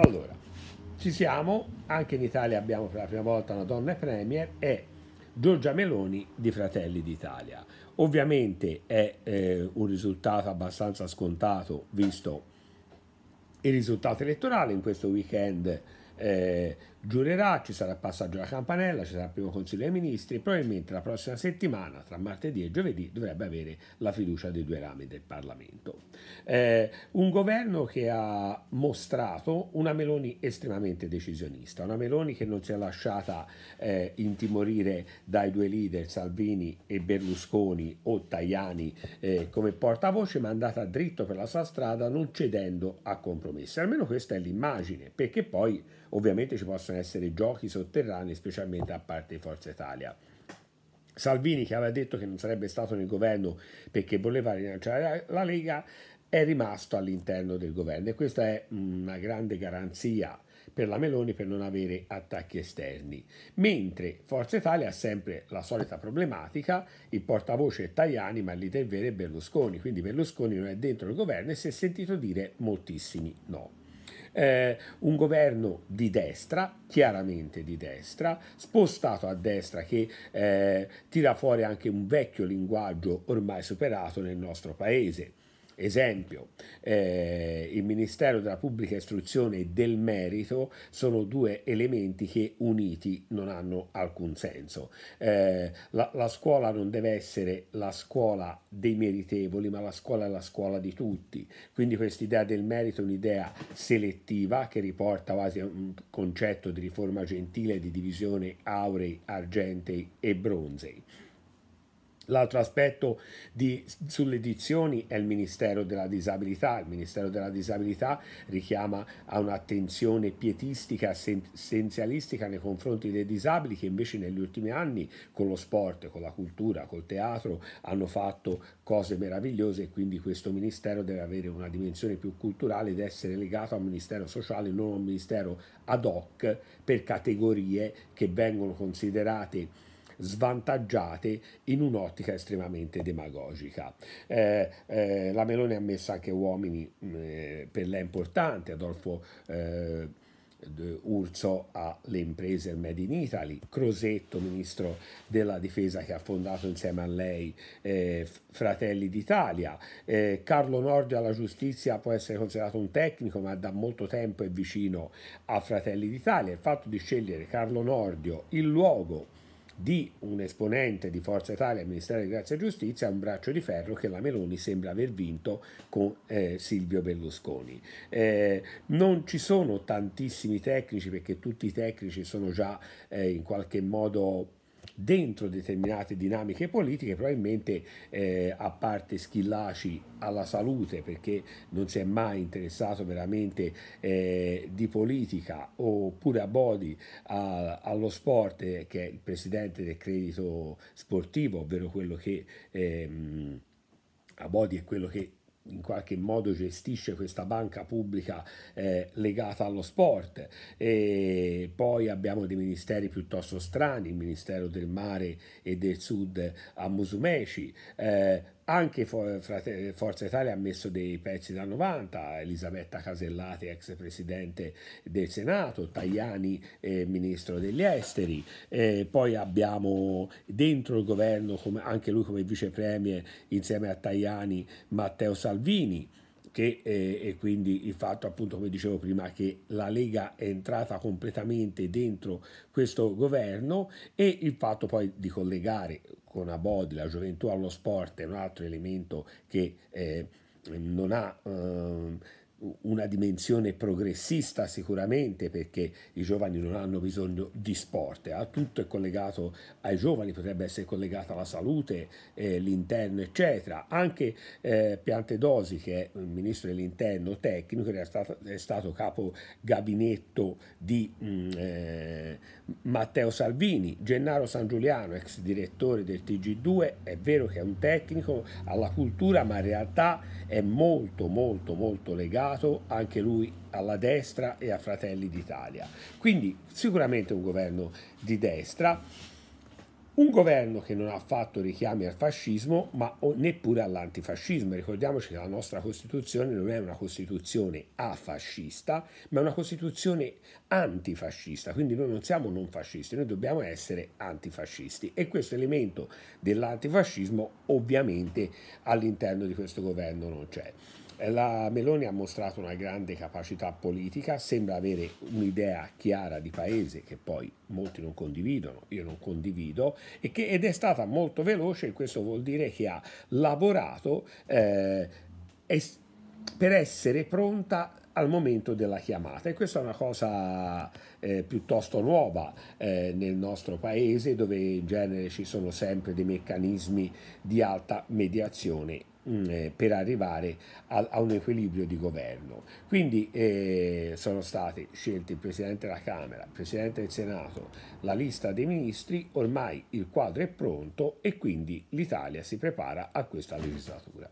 Allora, ci siamo, anche in Italia abbiamo per la prima volta una donna premier e Giorgia Meloni di Fratelli d'Italia. Ovviamente è eh, un risultato abbastanza scontato visto il risultato elettorale in questo weekend eh, giurerà, ci sarà il passaggio alla campanella, ci sarà il primo consiglio dei ministri, probabilmente la prossima settimana, tra martedì e giovedì, dovrebbe avere la fiducia dei due rami del Parlamento. Eh, un governo che ha mostrato una Meloni estremamente decisionista, una Meloni che non si è lasciata eh, intimorire dai due leader Salvini e Berlusconi o Tajani eh, come portavoce, ma è andata dritto per la sua strada non cedendo a compromessi. Almeno questa è l'immagine, perché poi ovviamente ci possono essere essere giochi sotterranei, specialmente a parte di Forza Italia. Salvini, che aveva detto che non sarebbe stato nel governo perché voleva rilanciare la Lega, è rimasto all'interno del governo e questa è una grande garanzia per la Meloni per non avere attacchi esterni. Mentre Forza Italia ha sempre la solita problematica, il portavoce è Tajani ma il leader vero è Berlusconi, quindi Berlusconi non è dentro il governo e si è sentito dire moltissimi no eh, un governo di destra, chiaramente di destra, spostato a destra che eh, tira fuori anche un vecchio linguaggio ormai superato nel nostro paese. Esempio, eh, il Ministero della Pubblica Istruzione e del Merito sono due elementi che uniti non hanno alcun senso. Eh, la, la, scuola non deve essere la scuola dei meritevoli, ma la scuola è la scuola di tutti. Quindi quest'idea del merito è un'idea selettiva che riporta quasi a un concetto di riforma gentile di divisione aurei, argentei e bronzei. L'altro aspetto di, sulle edizioni è il Ministero della Disabilità. Il Ministero della Disabilità richiama a un'attenzione pietistica, essenzialistica nei confronti dei disabili che invece negli ultimi anni con lo sport, con la cultura, col teatro hanno fatto cose meravigliose e quindi questo Ministero deve avere una dimensione più culturale ed essere legato a un Ministero sociale, non a un Ministero ad hoc per categorie che vengono considerate svantaggiate in un'ottica estremamente demagogica. Eh, eh, la Meloni ha messo anche uomini mm, eh, per lei importanti, Adolfo eh, Urso alle imprese del Made in Italy, Crosetto, ministro della difesa che ha fondato insieme a lei eh, Fratelli d'Italia, eh, Carlo Nordio alla giustizia può essere considerato un tecnico ma da molto tempo è vicino a Fratelli d'Italia, il fatto di scegliere Carlo Nordio, il luogo di un esponente di Forza Italia al Ministero di Grazia e Giustizia un braccio di ferro che la Meloni sembra aver vinto con eh, Silvio Berlusconi. Eh, non ci sono tantissimi tecnici perché tutti i tecnici sono già eh, in qualche modo dentro determinate dinamiche politiche, probabilmente eh, a parte Schillaci alla salute perché non si è mai interessato veramente eh, di politica, oppure a Bodi a, allo sport eh, che è il presidente del credito sportivo, ovvero quello che... Ehm, a Bodi è quello che in qualche modo gestisce questa banca pubblica eh, legata allo sport. E poi abbiamo dei ministeri piuttosto strani, il Ministero del Mare e del Sud a Musumeci, eh, anche Forza Italia ha messo dei pezzi da 90, Elisabetta Casellati, ex presidente del Senato, Tajani, eh, ministro degli esteri, eh, poi abbiamo dentro il governo, come, anche lui come vice premier, insieme a Tajani, Matteo Salvini. Che, eh, e quindi il fatto appunto come dicevo prima che la Lega è entrata completamente dentro questo governo e il fatto poi di collegare con Abodi, la gioventù allo sport è un altro elemento che eh, non ha... Eh, una dimensione progressista sicuramente perché i giovani non hanno bisogno di sport, eh? tutto è collegato ai giovani, potrebbe essere collegato alla salute, eh, l'interno eccetera, anche eh, Piantedosi che è il ministro dell'interno tecnico, era stato, è stato capo gabinetto di mh, mm, eh, Matteo Salvini, Gennaro San Giuliano ex direttore del TG2, è vero che è un tecnico alla cultura ma in realtà è molto molto molto legato puntato anche lui alla destra e a Fratelli d'Italia. Quindi sicuramente un governo di destra un governo che non ha fatto richiami al fascismo, ma neppure all'antifascismo. Ricordiamoci che la nostra Costituzione non è una Costituzione afascista, ma è una Costituzione antifascista. Quindi noi non siamo non fascisti, noi dobbiamo essere antifascisti. E questo elemento dell'antifascismo ovviamente all'interno di questo governo non c'è. La Meloni ha mostrato una grande capacità politica, sembra avere un'idea chiara di paese che poi molti non condividono, io non condivido, che, ed è stata molto veloce, questo vuol dire che ha lavorato eh, es, per essere pronta al momento della chiamata e questa è una cosa eh, piuttosto nuova eh, nel nostro paese dove in genere ci sono sempre dei meccanismi di alta mediazione Mm, eh, per arrivare a, a, un equilibrio di governo. Quindi eh, sono stati scelti il Presidente della Camera, il Presidente del Senato, la lista dei ministri, ormai il quadro è pronto e quindi l'Italia si prepara a questa legislatura.